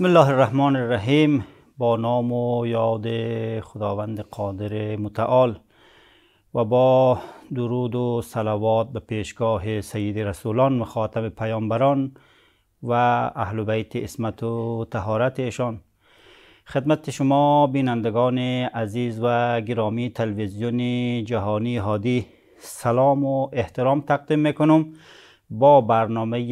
بسم الله الرحمن الرحیم با نام و یاد خداوند قادر متعال و با درود و صلوات به پیشگاه سید رسولان و خاتم پیامبران و اهل بیت اسمت و تهارت ایشان خدمت شما بینندگان عزیز و گرامی تلویزیون جهانی هادی سلام و احترام تقدیم میکنم با برنامه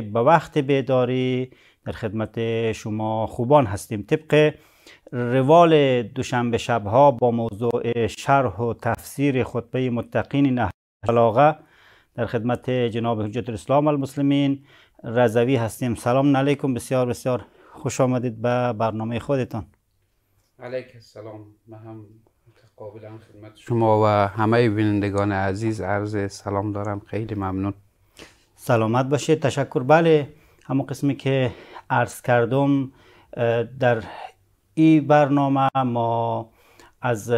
به وقت بیداری در خدمت شما خوبان هستیم طبق روال دوشنبه شبها با موضوع شرح و تفسیر خطبه متقین نهر در خدمت جناب حجت الاسلام المسلمین رضوی هستیم سلام علیکم بسیار بسیار خوش آمدید به برنامه خودتان علیکم السلام ما هم متقابلا خدمت شما و همه بینندگان عزیز عرض سلام دارم خیلی ممنون سلامت باشید تشکر بله همون قسمی که عرض کردم در این برنامه ما از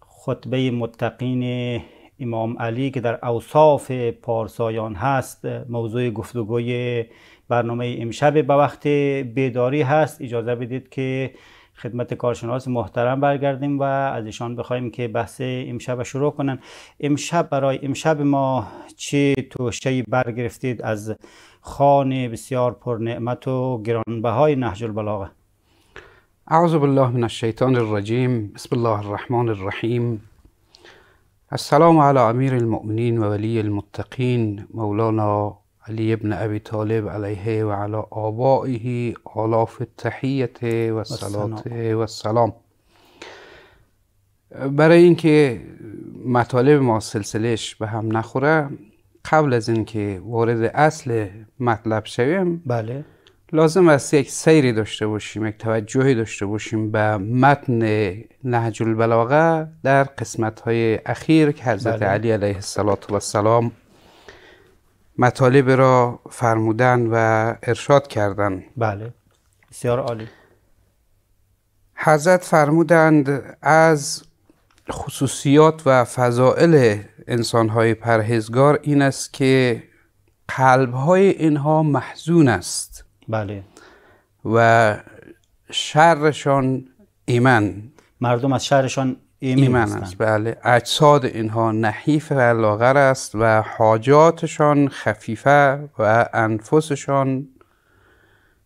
خطبه متقین امام علی که در اوصاف پارسایان هست موضوع گفتگوی برنامه امشب به وقت بیداری هست اجازه بدید که خدمت کارشناس محترم برگردیم و از ایشان بخوایم که بحث امشب شروع کنن امشب برای امشب ما چه توشهی برگرفتید از خانه بسیار پر نعمت و گرانبهای نهج البلاغه اعوذ بالله من الشیطان الرجیم بسم الله الرحمن الرحیم السلام علی امیر المؤمنین و ولی المتقین مولانا علی ابن ابی طالب علیه و علی آبائه آلاف تحیت و سلات و سلام برای اینکه مطالب ما سلسلش به هم نخوره قبل از اینکه وارد اصل مطلب شویم بله لازم است یک سیری داشته باشیم یک توجهی داشته باشیم به متن نهج البلاغه در قسمت های اخیر که حضرت بله. علی علیه السلام مطالب را فرمودن و ارشاد کردن بله بسیار عالی حضرت فرمودند از خصوصیات و فضائل انسانهای پرهزگار این است که قلبهای اینها محزون است بله و شرشان ایمن مردم از شرشان این من است بله اجساد اینها نحیف و لاغر است و حاجاتشان خفیفه و انفسشان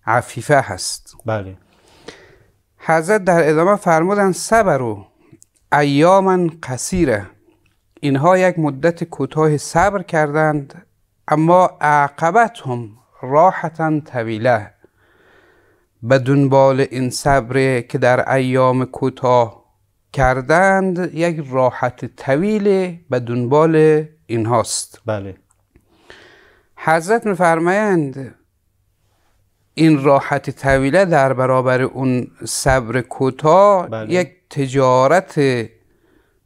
عفیفه هست بله حضرت در ادامه فرمودن صبر و ایاما قصیره اینها یک مدت کوتاه صبر کردند اما عقبت هم راحتا طویله به دنبال این صبری که در ایام کوتاه کردند یک راحت طویل به دنبال اینهاست بله حضرت میفرمایند این راحت طویله در برابر اون صبر کوتاه بله. یک تجارت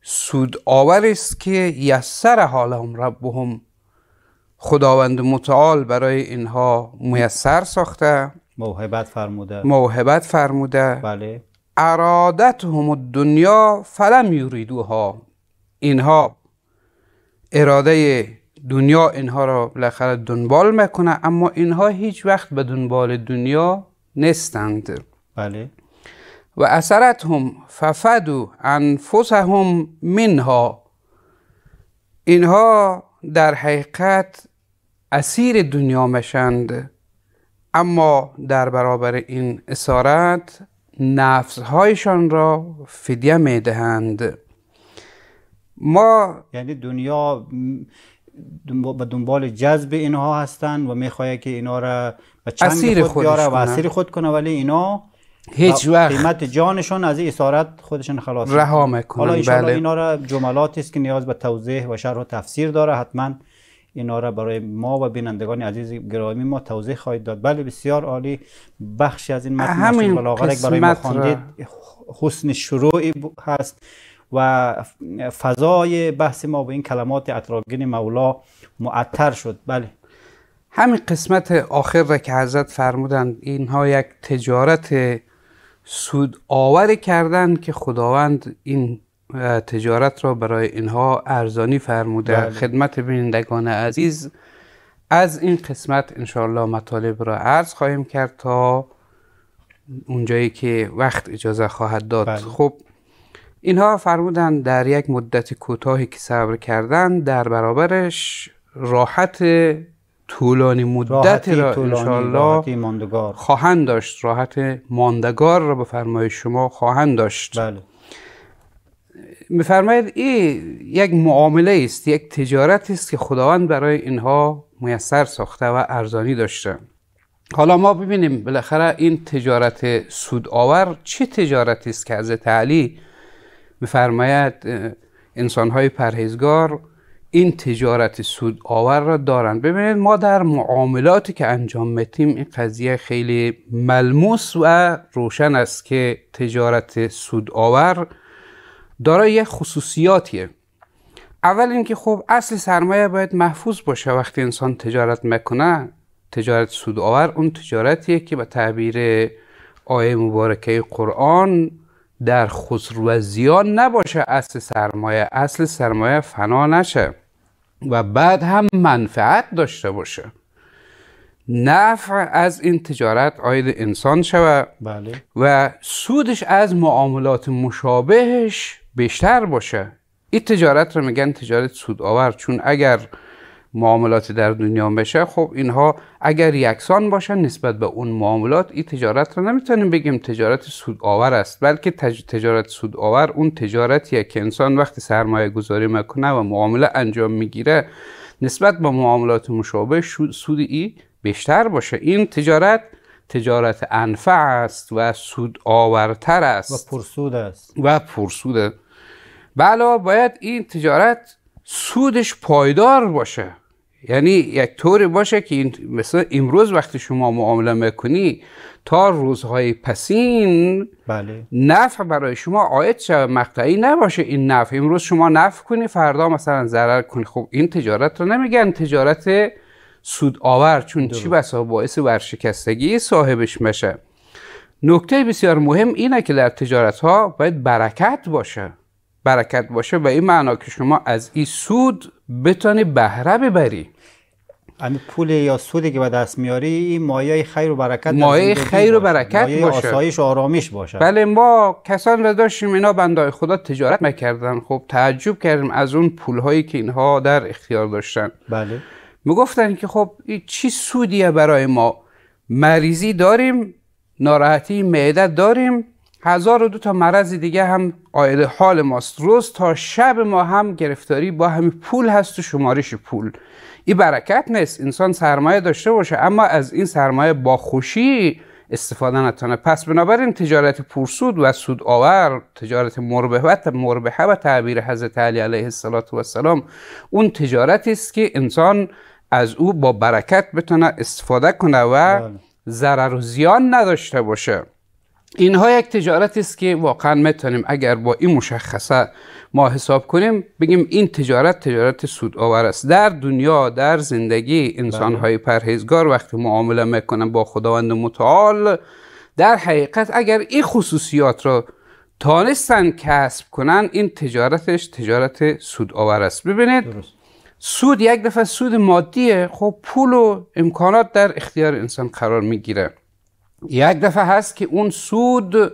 سودآور است که یسر حالهم ربهم خداوند متعال برای اینها میسر ساخته موهبت فرموده موهبت فرموده بله ارادتهم الدنیا فلم یریدوها اینها اراده دنیا اینها را بالاخره دنبال میکنه اما اینها هیچ وقت به دنبال دنیا نیستند بله و اثرتهم ففدو انفسهم منها اینها در حقیقت اسیر دنیا مشند اما در برابر این اسارت نفسهایشان را فدیه می دهند ما یعنی دنیا به دنبال جذب اینها هستند و میخواه که اینا را به چنگ خود بیاره و خود کنه ولی اینا هیچ وقت قیمت جانشون از این اسارت خودشون خلاص رها میکنن حالا بله. اینا را جملات است که نیاز به توضیح و شرح و تفسیر داره حتما اینا را برای ما و بینندگان عزیز گرامی ما توضیح خواهید داد بله بسیار عالی بخشی از این متن بلاغرک برای ما خواندید حسن شروعی هست و فضای بحث ما به این کلمات اطراگین مولا معطر شد بله همین قسمت آخر را که حضرت فرمودند اینها یک تجارت سود آور کردند که خداوند این تجارت را برای اینها ارزانی فرموده بله. خدمت بینندگان عزیز از این قسمت انشاءالله مطالب را عرض خواهیم کرد تا اونجایی که وقت اجازه خواهد داد بله. خب اینها فرمودن در یک مدت کوتاهی که صبر کردن در برابرش راحت طولانی مدت را انشاءالله خواهند داشت راحت ماندگار را به فرمای شما خواهند داشت بله. میفرماید این یک معامله است یک تجارت است که خداوند برای اینها میسر ساخته و ارزانی داشته حالا ما ببینیم بالاخره این تجارت سودآور چه تجارتی است که از تعلی میفرماید انسانهای پرهیزگار این تجارت سودآور را دارند ببینید ما در معاملاتی که انجام میتیم این قضیه خیلی ملموس و روشن است که تجارت سودآور دارای یک خصوصیاتیه اول اینکه خب اصل سرمایه باید محفوظ باشه وقتی انسان تجارت میکنه تجارت سودآور اون تجارتیه که به تعبیر آیه مبارکه قرآن در خسرو و زیان نباشه اصل سرمایه اصل سرمایه فنا نشه و بعد هم منفعت داشته باشه نفع از این تجارت عاید انسان شود بله. و سودش از معاملات مشابهش بیشتر باشه این تجارت رو میگن تجارت سودآور چون اگر معاملات در دنیا بشه خب اینها اگر یکسان باشن نسبت به اون معاملات این تجارت رو نمیتونیم بگیم تجارت سودآور است بلکه تج... تجارت سودآور اون تجارتی که انسان وقتی سرمایه گذاری میکنه و معامله انجام میگیره نسبت به معاملات مشابه سود ای بیشتر باشه این تجارت تجارت انفع است و سودآورتر است و پرسود است و پرسود بله باید این تجارت سودش پایدار باشه یعنی یک طوری باشه که این مثلا امروز وقتی شما معامله میکنی تا روزهای پسین بله. نفع برای شما عاید شده مقطعی نباشه این نفع امروز شما نفع کنی فردا مثلا ضرر کنی خب این تجارت رو نمیگن تجارت سود آور چون دلوقتی. چی بسا باعث ورشکستگی صاحبش میشه نکته بسیار مهم اینه که در تجارت ها باید برکت باشه برکت باشه به این معنا که شما از این سود بتانی بهره ببری امی یعنی پول یا سودی که به دست میاری این مایه خیر و برکت مایه خیر و برکت مایه باشه آسایش و آرامش باشه بله ما کسان را داشتیم اینا بندای خدا تجارت میکردن خب تعجب کردیم از اون پول هایی که اینها در اختیار داشتن بله میگفتن که خب این چی سودیه برای ما مریضی داریم ناراحتی معده داریم هزار و دو تا مرض دیگه هم قاعده حال ماست روز تا شب ما هم گرفتاری با همین پول هست و شمارش پول این برکت نیست انسان سرمایه داشته باشه اما از این سرمایه با خوشی استفاده نتانه پس بنابراین تجارت پرسود و سود آور تجارت مربحه مربه و تعبیر حضرت علی علیه السلام اون تجارتی است که انسان از او با برکت بتونه استفاده کنه و بله. ضرر و زیان نداشته باشه اینها یک تجارت است که واقعا میتونیم اگر با این مشخصه ما حساب کنیم بگیم این تجارت تجارت سودآور است در دنیا در زندگی انسان های بله. پرهیزگار وقتی معامله میکنن با خداوند متعال در حقیقت اگر این خصوصیات را تانستن کسب کنن این تجارتش تجارت سودآور است ببینید سود یک دفعه سود مادیه خب پول و امکانات در اختیار انسان قرار میگیره یک دفعه هست که اون سود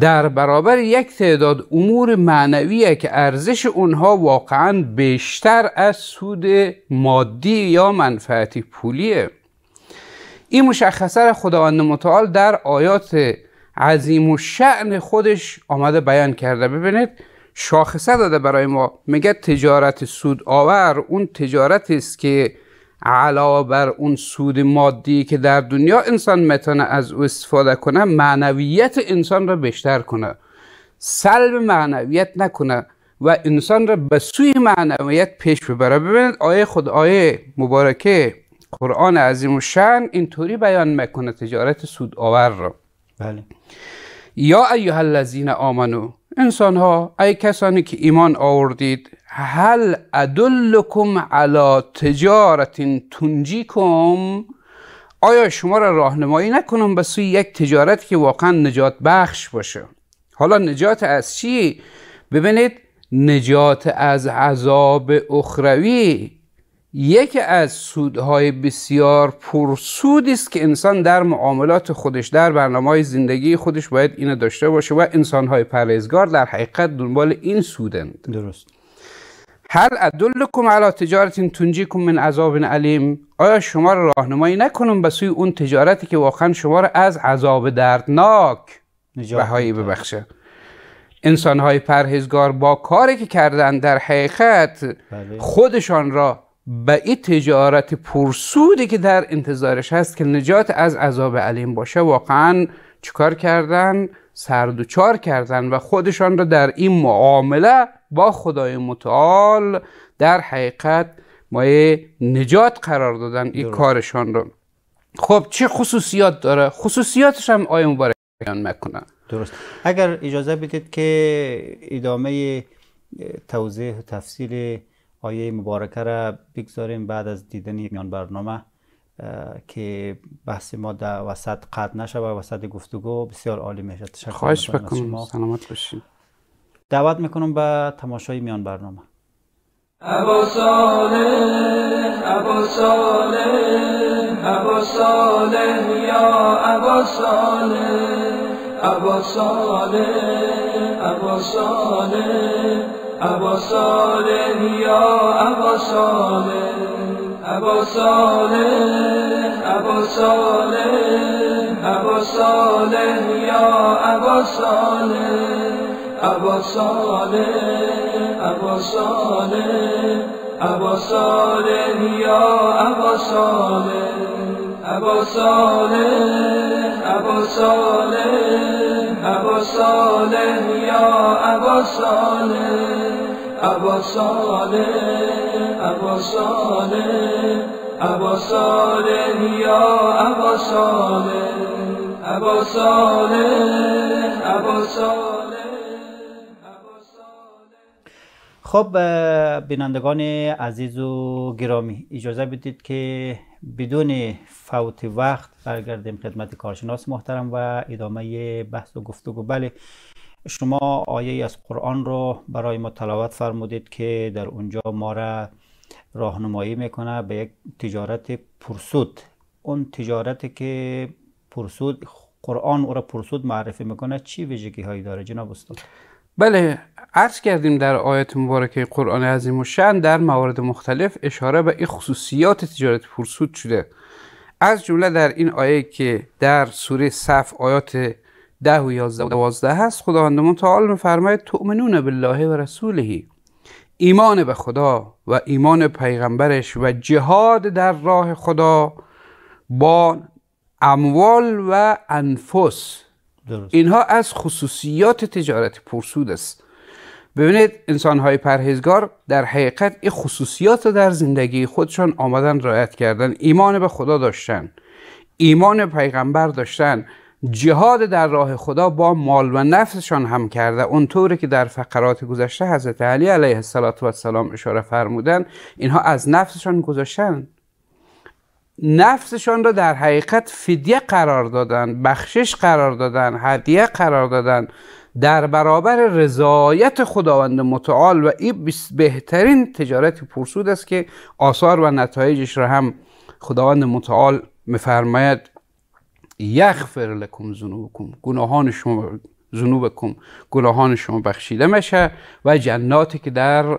در برابر یک تعداد امور معنویه که ارزش اونها واقعا بیشتر از سود مادی یا منفعتی پولیه این مشخصه را خداوند متعال در آیات عظیم و شعن خودش آمده بیان کرده ببینید شاخصه داده برای ما میگه تجارت سود آور اون تجارتی است که علاوه بر اون سود مادی که در دنیا انسان میتونه از او استفاده کنه معنویت انسان را بیشتر کنه سلب معنویت نکنه و انسان را به سوی معنویت پیش ببره ببینید آیه خود آیه مبارکه قرآن عظیم و شن اینطوری بیان میکنه تجارت سود آور را بله یا ایها الذین آمنو انسان ها ای کسانی که ایمان آوردید هل ادلکم علی تجارت تنجیکم آیا شما را راهنمایی نکنم به سوی یک تجارت که واقعا نجات بخش باشه حالا نجات از چی ببینید نجات از عذاب اخروی یکی از سودهای بسیار پرسودی است که انسان در معاملات خودش در برنامه زندگی خودش باید اینو داشته باشه و انسانهای پرهیزگار در حقیقت دنبال این سودند درست هل ادلکم علی تجارت تنجیکم من عذاب علیم آیا شما را راهنمایی نکنم به سوی اون تجارتی که واقعا شما را از عذاب دردناک بهایی ببخشه انسانهای پرهیزگار با کاری که کردن در حقیقت بله. خودشان را به این تجارت پرسودی که در انتظارش هست که نجات از عذاب علیم باشه واقعا چکار کردن سردوچار کردن و خودشان را در این معامله با خدای متعال در حقیقت مایه نجات قرار دادن این کارشان را خب چه خصوصیات داره خصوصیاتش هم آیه مبارک بیان درست اگر اجازه بدید که ادامه توضیح و تفصیل آیه مبارکه را بگذاریم بعد از دیدن میان برنامه که بحث ما در وسط قطع نشه و وسط گفتگو بسیار عالی میشه خواهش بکنم سلامت باشید دعوت میکنم به تماشای میان برنامه ابا صالح ابا صالح ابا صالح یا ابا صالح ابا صالح ابا صالح ابا صالح یا ابا صالح ابا صالح ابا صالح ابا صالح یا ابا صالح ابا صالح ابا صالح ابا صالح یا ابا صالح ابا صالح ابا صالح ابا صالح یا ابا صالح ابا صالح ابا صالح ابا صالح یا ابا صالح ابا صالح ابا صالح خب بینندگان عزیز و گرامی اجازه بدید که بدون فوت وقت برگردیم خدمت کارشناس محترم و ادامه بحث و گفتگو بله شما آیه از قرآن رو برای ما تلاوت فرمودید که در اونجا ما را راهنمایی میکنه به یک تجارت پرسود اون تجارتی که پرسود قرآن او را پرسود معرفی میکنه چی ویژگی هایی داره جناب استاد بله عرض کردیم در آیت مبارکه قرآن عظیم و شن در موارد مختلف اشاره به این خصوصیات تجارت پرسود شده از جمله در این آیه که در سوره صف آیات ده و یازده و دوازده هست خداوند متعال میفرماید تؤمنون بالله و رسوله ایمان به خدا و ایمان پیغمبرش و جهاد در راه خدا با اموال و انفس اینها از خصوصیات تجارت پرسود است ببینید انسان های پرهیزگار در حقیقت این خصوصیات رو در زندگی خودشان آمدن رعایت کردن ایمان به خدا داشتن ایمان پیغمبر داشتن جهاد در راه خدا با مال و نفسشان هم کرده اونطوری که در فقرات گذشته حضرت علی علیه السلام اشاره فرمودن اینها از نفسشان گذاشتن نفسشان را در حقیقت فدیه قرار دادن بخشش قرار دادن هدیه قرار دادن در برابر رضایت خداوند متعال و این بهترین تجارت پرسود است که آثار و نتایجش را هم خداوند متعال میفرماید یغفر لکم ذنوبکم گناهان شما ذنوبکم گناهان شما بخشیده میشه و جناتی که در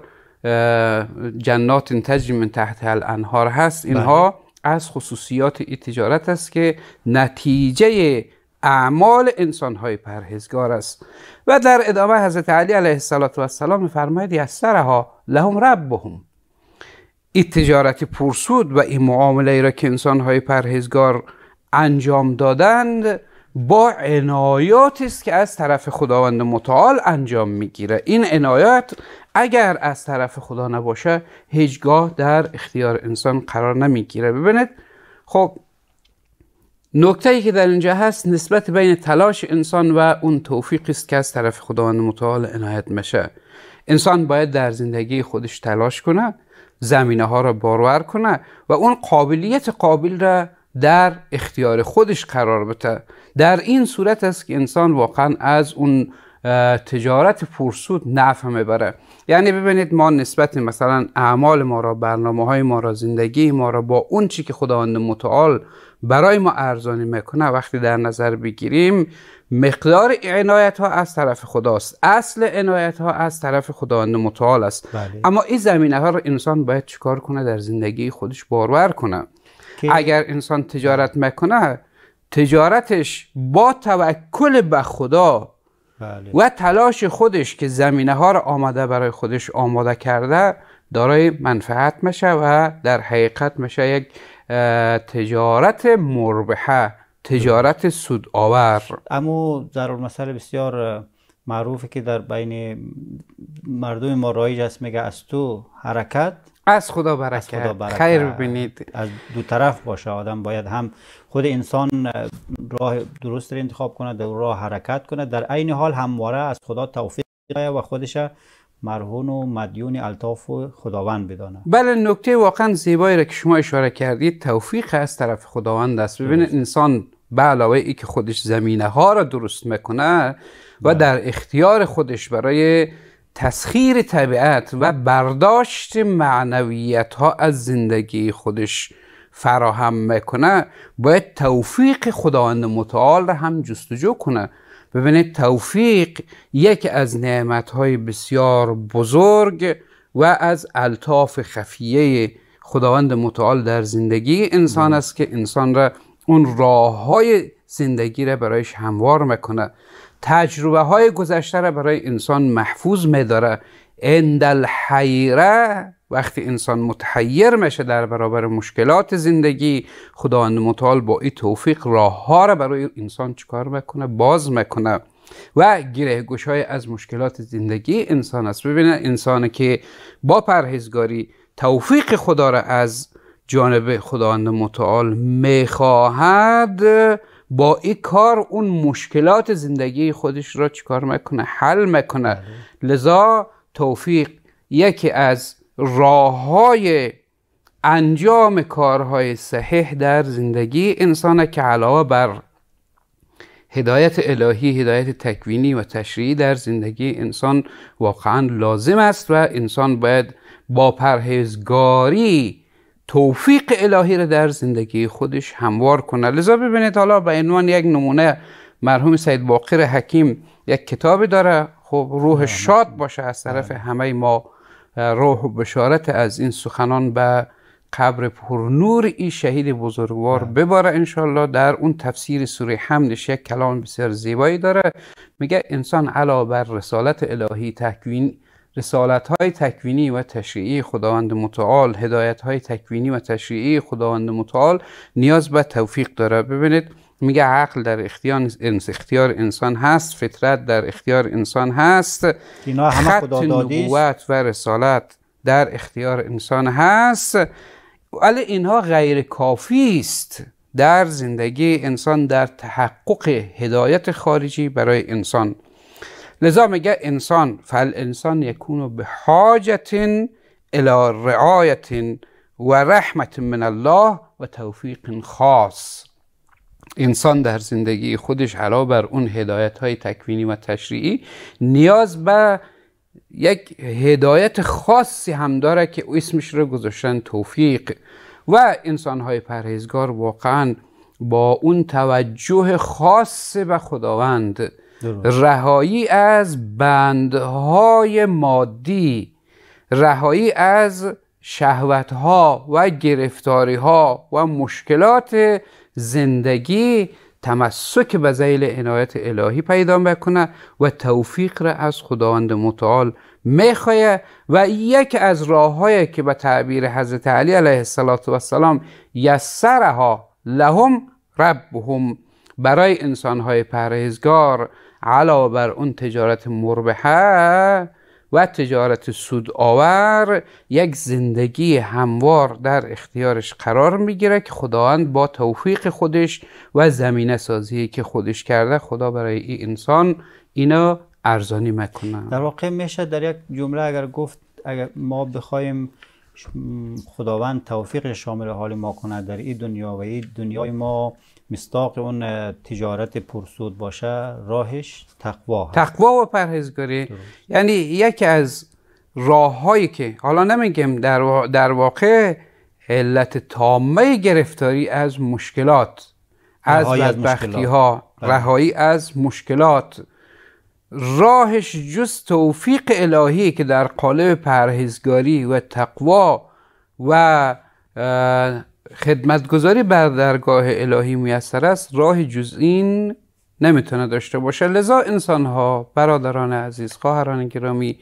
جنات تجری من تحت الانهار هست اینها از خصوصیات ای تجارت است که نتیجه اعمال های پرهزگار است و در ادامه حضرت علی علیه السلام فرماید سرها لهم ربهم این تجارت پرسود و این معامله را که های پرهزگار انجام دادند با عنایاتی است که از طرف خداوند متعال انجام میگیره این عنایات اگر از طرف خدا نباشه هیچگاه در اختیار انسان قرار نمیگیره ببینید خب نکته ای که در اینجا هست نسبت بین تلاش انسان و اون توفیق است که از طرف خداوند متعال عنایت میشه انسان باید در زندگی خودش تلاش کنه زمینه ها را بارور کنه و اون قابلیت قابل را در اختیار خودش قرار بده در این صورت است که انسان واقعا از اون تجارت پرسود نفع میبره یعنی ببینید ما نسبت مثلا اعمال ما را برنامه های ما را زندگی ما را با اون چی که خداوند متعال برای ما ارزانی میکنه وقتی در نظر بگیریم مقدار عنایت ها از طرف خداست اصل عنایت ها از طرف خداوند متعال است بله. اما این زمینه ها را انسان باید چیکار کنه در زندگی خودش بارور کنه اگر انسان تجارت مکنه تجارتش با توکل به خدا بله. و تلاش خودش که زمینه ها را آمده برای خودش آماده کرده دارای منفعت میشه و در حقیقت میشه یک تجارت مربحه تجارت سودآور اما در مسئله بسیار معروفه که در بین مردم ما رایج است میگه از تو حرکت از خدا برکت, خیر ببینید از دو طرف باشه آدم باید هم خود انسان راه درست را انتخاب کنه و راه حرکت کنه در عین حال همواره از خدا توفیق و خودش مرهون و مدیون الطاف و خداوند بدانه بله نکته واقعا زیبایی را که شما اشاره کردید توفیق از طرف خداوند است ببین انسان به علاوه ای که خودش زمینه ها را درست میکنه و بله. در اختیار خودش برای تسخیر طبیعت و برداشت معنویت ها از زندگی خودش فراهم میکنه باید توفیق خداوند متعال را هم جستجو کنه ببینید توفیق یک از نعمت های بسیار بزرگ و از الطاف خفیه خداوند متعال در زندگی انسان است که انسان را اون راه های زندگی را برایش هموار میکنه تجربه های گذشته را برای انسان محفوظ میداره اندل حیره وقتی انسان متحیر میشه در برابر مشکلات زندگی خداوند متعال با این توفیق راه ها را برای انسان چکار میکنه باز میکنه و گره های از مشکلات زندگی انسان است ببینه انسان که با پرهیزگاری توفیق خدا را از جانب خداوند متعال میخواهد با این کار اون مشکلات زندگی خودش را چیکار میکنه حل میکنه لذا توفیق یکی از راه های انجام کارهای صحیح در زندگی انسان که علاوه بر هدایت الهی هدایت تکوینی و تشریعی در زندگی انسان واقعا لازم است و انسان باید با پرهیزگاری توفیق الهی را در زندگی خودش هموار کنه لذا ببینید حالا به عنوان یک نمونه مرحوم سید باقر حکیم یک کتابی داره خب روح بله، شاد باشه از طرف بله. همه ما روح بشارت از این سخنان به قبر نور ای شهید بزرگوار بله. بباره انشالله در اون تفسیر سوره حمدش یک کلام بسیار زیبایی داره میگه انسان علا بر رسالت الهی تکوین رسالت های تکوینی و تشریعی خداوند متعال هدایت های تکوینی و تشریعی خداوند متعال نیاز به توفیق داره ببینید میگه عقل در اختیار اختیار انسان هست فطرت در اختیار انسان هست اینا همه خط نبوت و رسالت در اختیار انسان هست ولی اینها غیر کافی است در زندگی انسان در تحقق هدایت خارجی برای انسان لذا میگه انسان فل انسان یکون به حاجت الی رعایت و رحمت من الله و توفیق خاص انسان در زندگی خودش علاوه بر اون هدایت های تکوینی و تشریعی نیاز به یک هدایت خاصی هم داره که اسمش رو گذاشتن توفیق و انسان های پرهیزگار واقعا با اون توجه خاص به خداوند رهایی از بندهای مادی رهایی از شهوتها و گرفتاریها و مشکلات زندگی تمسک به زیل عنایت الهی پیدا بکنه و توفیق را از خداوند متعال میخواه و یک از راههایی که به تعبیر حضرت علی علیه السلام یسرها لهم ربهم برای انسانهای پرهیزگار علاوه بر اون تجارت مربحه و تجارت سودآور یک زندگی هموار در اختیارش قرار میگیره که خداوند با توفیق خودش و زمینه سازی که خودش کرده خدا برای این انسان اینا ارزانی مکنه در واقع میشه در یک جمله اگر گفت اگر ما بخوایم خداوند توفیق شامل حال ما کنه در این دنیا و این دنیای ما مستاق اون تجارت پرسود باشه راهش تقوا هست. تقوا و پرهزگاری یعنی یکی از راههایی که حالا نمیگم در, در واقع علت تامه گرفتاری از مشکلات از بدبختی ها بله. رهایی از مشکلات راهش جز توفیق الهی که در قالب پرهیزگاری و تقوا و خدمتگذاری بر درگاه الهی میسر است راه جز این نمیتونه داشته باشه لذا انسان ها برادران عزیز خواهران گرامی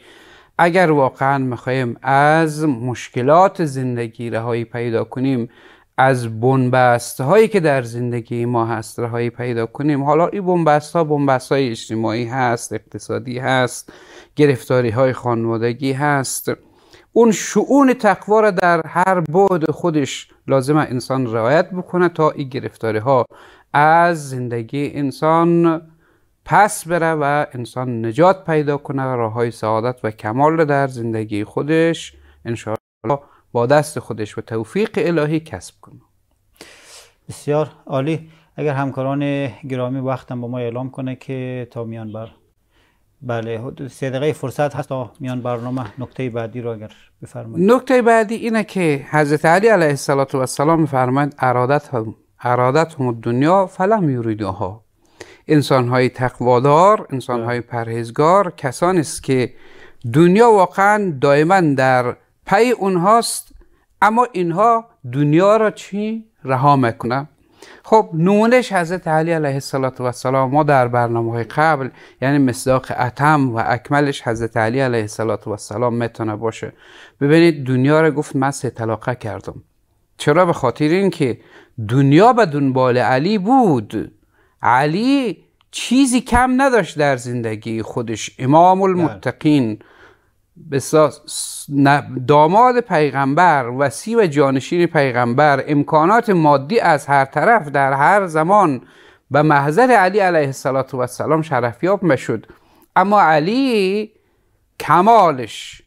اگر واقعا میخوایم از مشکلات زندگی رهایی پیدا کنیم از بنبست هایی که در زندگی ما هست رهایی پیدا کنیم حالا این بنبست ها بنبست های اجتماعی هست اقتصادی هست گرفتاری های خانوادگی هست اون شعون تقوا را در هر بعد خودش لازمه انسان رعایت بکنه تا این گرفتاری ها از زندگی انسان پس بره و انسان نجات پیدا کنه و راه های سعادت و کمال را در زندگی خودش انشاءالله با دست خودش و توفیق الهی کسب کنه بسیار عالی اگر همکاران گرامی وقتم با ما اعلام کنه که تا میان بر بله سه فرصت هست میان برنامه نکته بعدی را اگر بفرمایید نکته بعدی اینه که حضرت علی علیه السلام فرمود ارادت هم ارادت هم دنیا فلم یریدها انسان های تقوادار انسان های بله. پرهیزگار کسانی است که دنیا واقعا دائما در پی اونهاست اما اینها دنیا را چی رها میکنه خب نمونش حضرت علی علیه السلام ما در برنامه های قبل یعنی مصداق اتم و اکملش حضرت علی علیه السلام میتونه باشه ببینید دنیا رو گفت من سه طلاقه کردم چرا به خاطر اینکه دنیا به دنبال علی بود علی چیزی کم نداشت در زندگی خودش امام المتقین داماد پیغمبر وسی و جانشین پیغمبر امکانات مادی از هر طرف در هر زمان به محضر علی علیه السلام شرفیاب میشد اما علی کمالش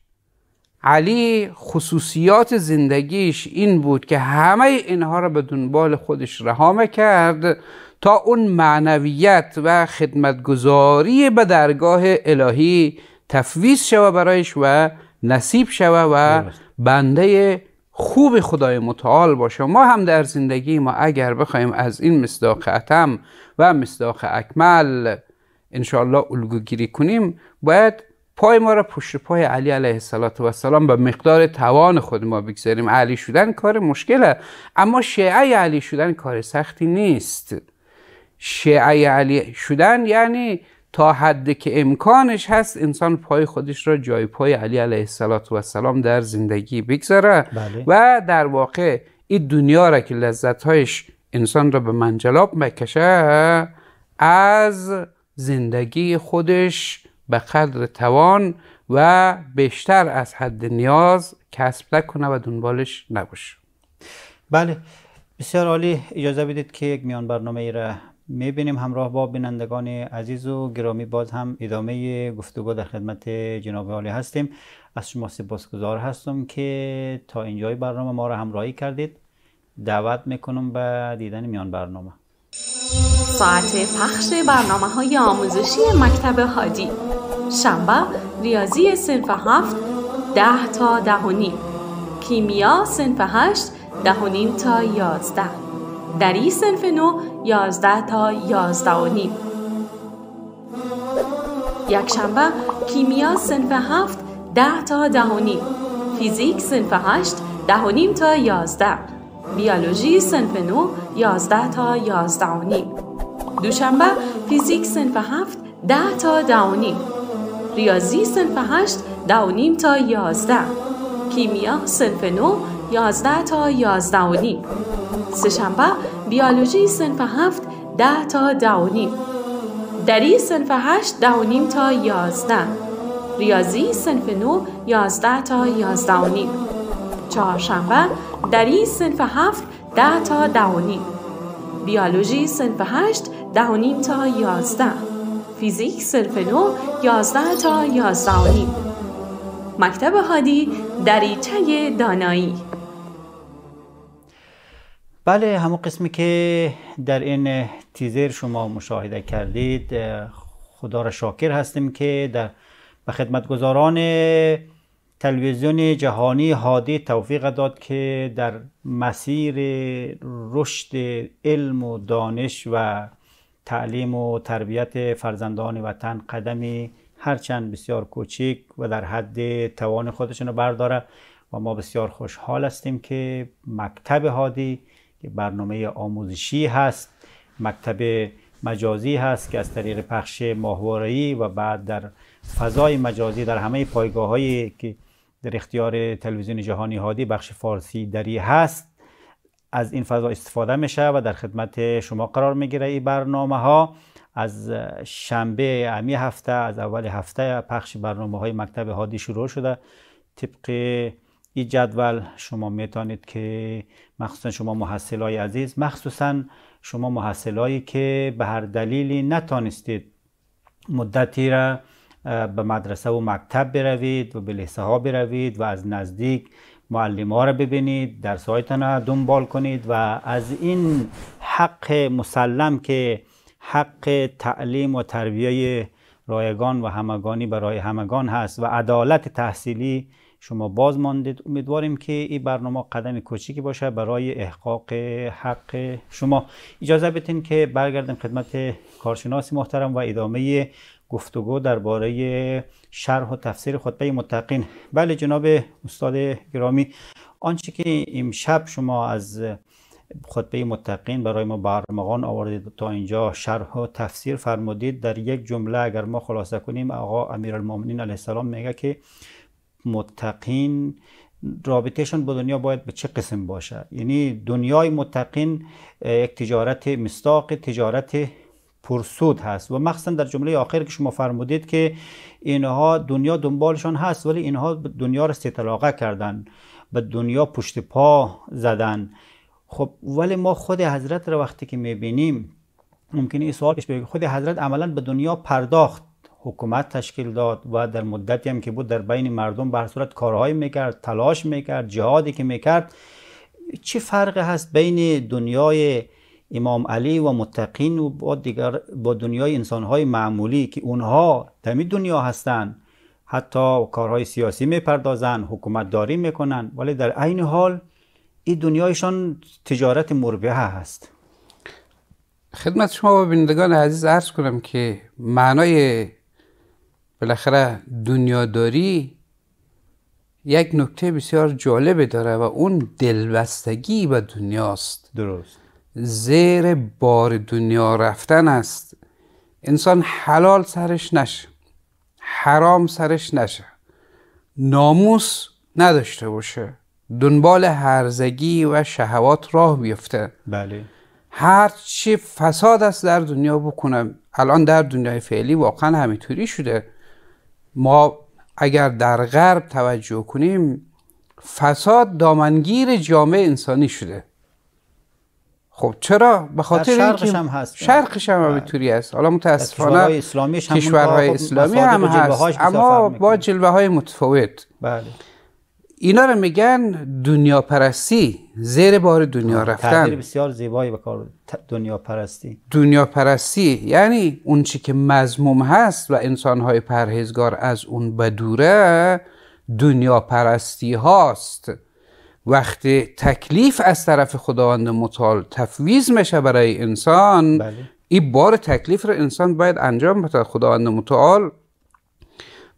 علی خصوصیات زندگیش این بود که همه اینها را به دنبال خودش رها کرد تا اون معنویت و خدمتگذاری به درگاه الهی تفویض شوه برایش و نصیب شوه و بنده خوب خدای متعال باشه ما هم در زندگی ما اگر بخوایم از این مصداق اتم و مصداق اکمل انشاءالله الگوگیری کنیم باید پای ما را پشت پای علی علیه السلام به مقدار توان خود ما بگذاریم علی شدن کار مشکله اما شیعه علی شدن کار سختی نیست شیعه علی شدن یعنی تا حد که امکانش هست انسان پای خودش را جای پای علی علیه السلام در زندگی بگذاره بله. و در واقع این دنیا را که لذتهایش انسان را به منجلاب مکشه از زندگی خودش به قدر توان و بیشتر از حد نیاز کسب نکنه و دنبالش نباشه بله بسیار عالی اجازه بدید که یک میان برنامه ای را میبینیم همراه با بینندگان عزیز و گرامی باز هم ادامه گفتگو در خدمت جناب عالی هستیم از شما سپاسگزار هستم که تا اینجای برنامه ما را همراهی کردید دعوت میکنم به دیدن میان برنامه ساعت پخش برنامه های آموزشی مکتب حادی شنبه ریاضی سنف هفت ده تا ده و نیم کیمیا سنف هشت ده و نیم تا یازده دری سنف نو 11 تا 11 و نیم یکشنبه شنبه کیمیا سنف 7 10 تا 10 و نیم فیزیک سنف 8 10 و نیم تا 11 بیولوژی سنف 9 11 تا 11 و نیم دوشنبه فیزیک سنف 7 10 تا 10 و نیم ریاضی سنف 8 10 و نیم تا 11 کیمیا سنف 9 11 تا 11 و نیم سه بیولوژی صنف هفت ده تا ده دری سنف هشت ده تا یازده ریاضی سنف نو یازده تا یازده و چهارشنبه دری سنف هفت ده تا ده بیولوژی سنف هشت ده تا یازده فیزیک سنف نو یازده تا یازده مکتب هادی دریچه دانایی بله همون قسمی که در این تیزر شما مشاهده کردید خدا را شاکر هستیم که در به خدمتگزاران تلویزیون جهانی هادی توفیق داد که در مسیر رشد علم و دانش و تعلیم و تربیت فرزندان وطن قدمی هرچند بسیار کوچک و در حد توان خودشون رو برداره و ما بسیار خوشحال هستیم که مکتب هادی که برنامه آموزشی هست مکتب مجازی هست که از طریق پخش ای و بعد در فضای مجازی در همه پایگاه هایی که در اختیار تلویزیون جهانی هادی بخش فارسی دری هست از این فضا استفاده میشه و در خدمت شما قرار میگیره این برنامه ها از شنبه امی هفته از اول هفته پخش برنامه های مکتب هادی شروع شده طبق این جدول شما میتونید که مخصوصا شما محصل عزیز مخصوصا شما محصلایی که به هر دلیلی نتانستید مدتی را به مدرسه و مکتب بروید و به لحظه ها بروید و از نزدیک معلم ها را ببینید در سایتان را دنبال کنید و از این حق مسلم که حق تعلیم و تربیه رایگان و همگانی برای همگان هست و عدالت تحصیلی شما باز ماندید امیدواریم که این برنامه قدم کوچیکی باشه برای احقاق حق شما اجازه بتین که برگردیم خدمت کارشناس محترم و ادامه گفتگو درباره شرح و تفسیر خطبه متقین بله جناب استاد گرامی آنچه که امشب شما از خطبه متقین برای ما برمغان آوردید تا اینجا شرح و تفسیر فرمودید در یک جمله اگر ما خلاصه کنیم آقا امیرالمومنین علیه السلام میگه که متقین شون با دنیا باید به چه قسم باشه یعنی دنیای متقین یک تجارت مستاق تجارت پرسود هست و مخصوصا در جمله آخر که شما فرمودید که اینها دنیا دنبالشان هست ولی اینها دنیا را ستلاقه کردن به دنیا پشت پا زدن خب ولی ما خود حضرت را وقتی که میبینیم ممکنه این سوال پیش خود حضرت عملا به دنیا پرداخت حکومت تشکیل داد و در مدتی هم که بود در بین مردم به صورت کارهایی میکرد تلاش میکرد جهادی که میکرد چه فرق هست بین دنیای امام علی و متقین و با, دیگر با دنیای انسانهای معمولی که اونها در دنیا هستند حتی کارهای سیاسی میپردازن حکومت داری میکنن ولی در عین حال این دنیایشان تجارت مربعه هست خدمت شما و بینندگان عزیز عرض کنم که معنای بالاخره دنیاداری یک نکته بسیار جالبه داره و اون دلبستگی به دنیاست درست زیر بار دنیا رفتن است انسان حلال سرش نشه حرام سرش نشه ناموس نداشته باشه دنبال هرزگی و شهوات راه بیفته بله هر چی فساد است در دنیا بکنم الان در دنیای فعلی واقعا همینطوری شده ما اگر در غرب توجه کنیم فساد دامنگیر جامعه انسانی شده خب چرا به خاطر اینکه هم هست شرقش هم همینطوری بله. هست حالا متاسفانه کشورهای اسلامی هم هست اما با جلوه های متفاوت بله اینا رو میگن دنیا پرستی زیر بار دنیا رفتن تعبیر بسیار زیبایی به کار دنیا پرستی دنیا پرستی یعنی اون چی که مزموم هست و انسانهای پرهیزگار از اون بدوره دنیا پرستی هاست وقتی تکلیف از طرف خداوند متعال تفویز میشه برای انسان بله. این بار تکلیف رو انسان باید انجام بده خداوند متعال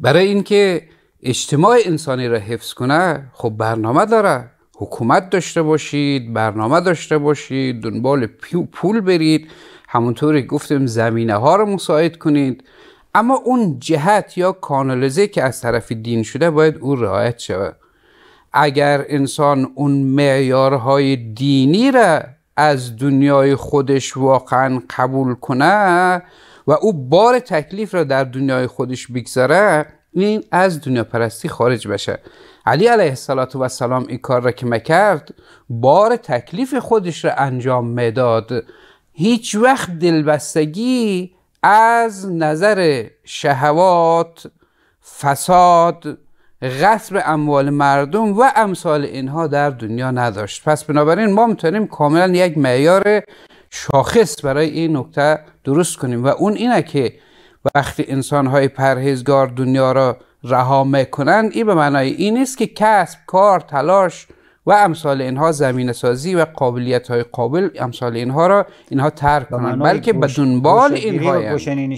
برای اینکه اجتماع انسانی را حفظ کنه خب برنامه داره حکومت داشته باشید برنامه داشته باشید دنبال پول برید همونطوری گفتیم زمینه ها رو مساعد کنید اما اون جهت یا کانالزه که از طرف دین شده باید او رعایت شود اگر انسان اون معیارهای دینی را از دنیای خودش واقعا قبول کنه و او بار تکلیف را در دنیای خودش بگذاره این از دنیا پرستی خارج بشه علی علیه السلام این کار را که مکرد بار تکلیف خودش را انجام میداد، هیچ وقت دلبستگی از نظر شهوات فساد غصب اموال مردم و امثال اینها در دنیا نداشت پس بنابراین ما میتونیم کاملا یک معیار شاخص برای این نکته درست کنیم و اون اینه که وقتی انسان های پرهیزگار دنیا را رها میکنند این به معنای این نیست که کسب کار تلاش و امثال اینها زمین سازی و قابلیت های قابل امثال اینها را اینها ترک کنند بلکه به دنبال اینها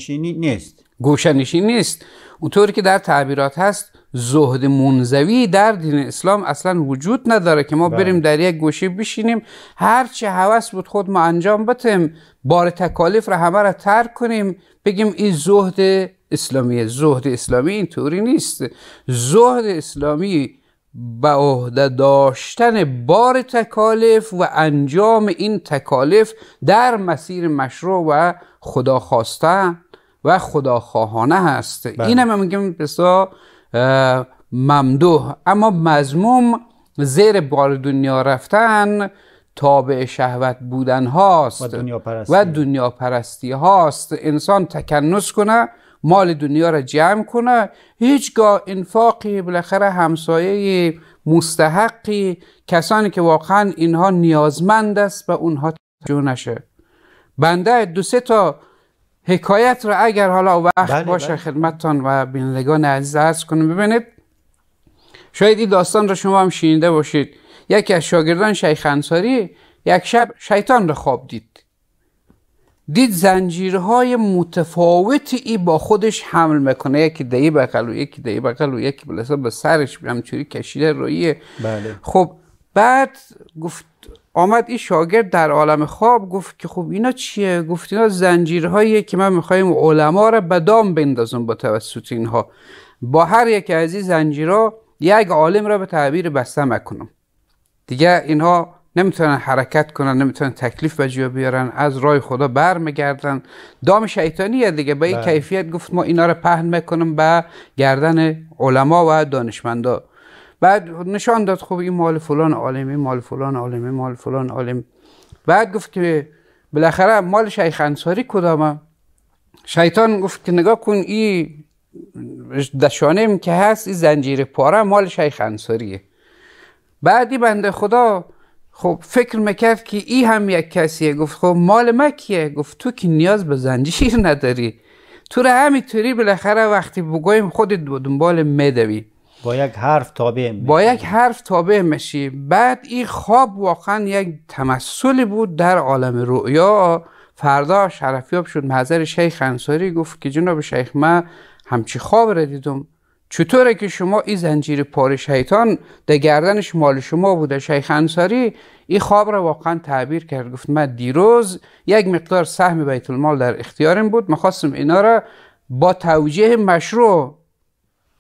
نیست گوشنیشی نیست اونطوری که در تعبیرات هست زهد منزوی در دین اسلام اصلا وجود نداره که ما بله. بریم در یک گوشه بشینیم هر چه هوس بود خود ما انجام بتیم بار تکالیف را همه را ترک کنیم بگیم این زهد اسلامیه زهد اسلامی اینطوری نیست زهد اسلامی به عهده داشتن بار تکالیف و انجام این تکالیف در مسیر مشروع و خدا و خداخواهانه هست بله. این هم میگیم بسیار ممدوح اما مزموم زیر بال دنیا رفتن تابع شهوت بودن هاست و دنیا پرستی, هاست انسان تکنس کنه مال دنیا را جمع کنه هیچگاه انفاقی بالاخره همسایه مستحقی کسانی که واقعا اینها نیازمند است به اونها توجه نشه بنده دو سه تا حکایت را اگر حالا وقت بله، باشه بله. خدمتتان و بینندگان عزیز عرض کنم ببینید شاید این داستان رو شما هم شنیده باشید یکی از شاگردان شیخ انصاری یک شب شیطان رو خواب دید دید زنجیرهای متفاوتی ای با خودش حمل میکنه یکی دهی بغل و یکی دهی بقل و یکی بلسه به سرش همچوری کشیده رویه بله. خب بعد گفت آمد این شاگرد در عالم خواب گفت که خب اینا چیه گفت اینا زنجیرهایی که من میخوایم علما را به دام بندازم با توسط اینها با هر یک از این زنجیرها یک عالم را به تعبیر بسته مکنم دیگه اینها نمیتونن حرکت کنن نمیتونن تکلیف به بیارن از رای خدا برمیگردن دام شیطانیه دیگه به این بله. کیفیت گفت ما اینا را پهن میکنم به گردن علما و دانشمندا بعد نشان داد خب این مال فلان عالمه مال فلان عالمه مال فلان عالم بعد گفت که بالاخره مال شیخ انصاری کدامه شیطان گفت که نگاه کن این دشانم که هست این زنجیر پاره مال شیخ انصاریه بعدی بنده خدا خب فکر میکرد که این هم یک کسیه گفت خب مال ما کیه گفت تو که نیاز به زنجیر نداری تو را همینطوری بالاخره وقتی بگویم خودت دنبال میدوی با یک حرف تابع میشی. با یک حرف تابع میشی بعد این خواب واقعا یک تمثلی بود در عالم رؤیا فردا شرفیاب شد محضر شیخ انصاری گفت که جناب شیخ من همچی خواب را دیدم چطوره که شما این زنجیر پار شیطان در گردنش مال شما بوده شیخ انصاری این خواب را واقعا تعبیر کرد گفت من دیروز یک مقدار سهم بیت المال در اختیارم بود میخواستم اینا را با توجیه مشروع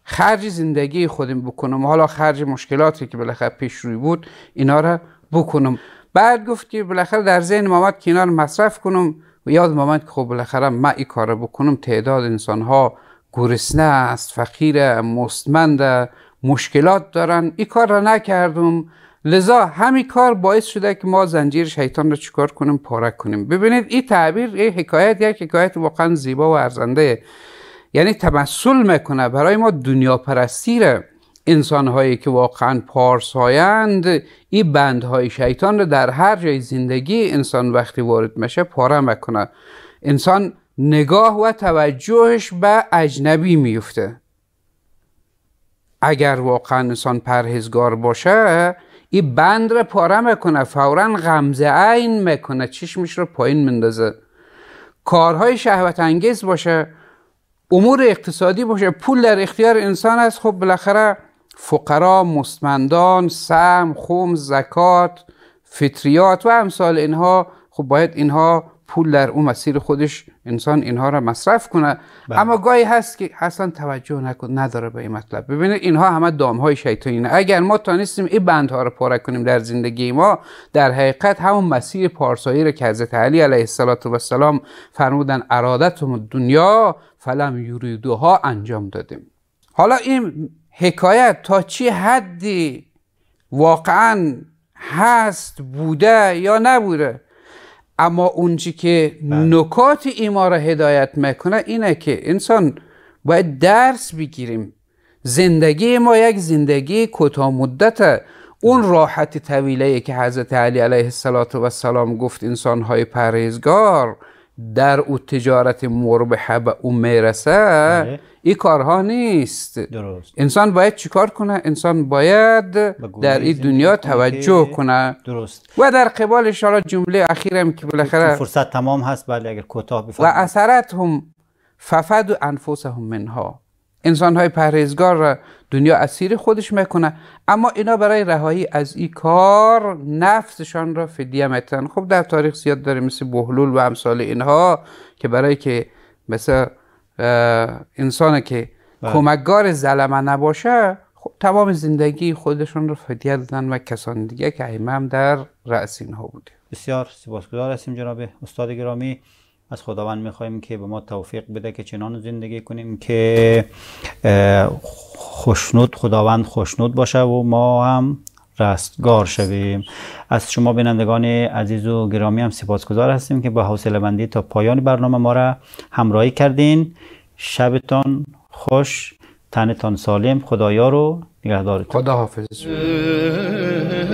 خرج زندگی خودم بکنم حالا خرج مشکلاتی که بالاخره پیش روی بود اینا را بکنم بعد گفت که بالاخره در ذهن مامد که اینا رو مصرف کنم و یاد مامد که خب بالاخره من این کار بکنم تعداد انسان ها گرسنه است فقیر مستمند مشکلات دارن این کار را نکردم لذا همین کار باعث شده که ما زنجیر شیطان را چیکار کنیم پاره کنیم ببینید این تعبیر این حکایت یک حکایت واقعا زیبا و ارزنده یعنی تمثل میکنه برای ما دنیا پرستی انسان هایی که واقعا پارسایند، این بندهای شیطان رو در هر جای زندگی انسان وقتی وارد میشه پاره میکنه انسان نگاه و توجهش به اجنبی میفته اگر واقعا انسان پرهزگار باشه این بند را پاره میکنه فورا غمزه عین میکنه چشمش رو پایین مندازه کارهای شهوت انگیز باشه امور اقتصادی باشه پول در اختیار انسان است خب بالاخره فقرا مستمندان سم خم زکات فطریات و امثال اینها خب باید اینها پول در اون مسیر خودش انسان اینها را مصرف کنه بله. اما گاهی هست که اصلا توجه نکن نداره به این مطلب ببینید اینها همه دام های نه اگر ما تانستیم این بندها رو پاره کنیم در زندگی ما در حقیقت همون مسیر پارسایی را که حضرت علی علیه السلام فرمودن و دنیا فلم یوریدوها انجام دادیم حالا این حکایت تا چی حدی واقعا هست بوده یا نبوده اما اونچی که بله. نکات ایما را هدایت میکنه اینه که انسان باید درس بگیریم زندگی ما یک زندگی کوتاه مدته اون راحت طویله که حضرت علی علیه السلام گفت انسان های پرهیزگار در او تجارت مربحه به او میرسه بله. این کارها نیست درست. انسان باید چیکار کنه انسان باید در این دنیا توجه کنه درست و در قبال ان جمله اخیرم که بالاخره فرصت تمام هست بله اگر کوتاه بفرمایید و اثرت هم ففد انفسهم منها انسان های پرهیزگار را دنیا اسیر خودش میکنه اما اینا برای رهایی از این کار نفسشان را فدیه میتن خب در تاریخ زیاد داره مثل بهلول و امثال اینها که برای که مثلا انسان که بله. کمکگار زلمه نباشه خب، تمام زندگی خودشون رو فدیه دادن و کسان دیگه که ایمه هم در رأس اینها بوده بسیار سپاسگزار هستیم جناب استاد گرامی از خداوند میخواهیم که به ما توفیق بده که چنان زندگی کنیم که خوشنود خداوند خوشنود باشه و ما هم رستگار شویم از شما بینندگان عزیز و گرامی هم سپاسگزار هستیم که با حوصله بندی تا پایان برنامه ما را همراهی کردین شبتان خوش تنتان سالم خدایا رو نگهدارتون خدا حافظ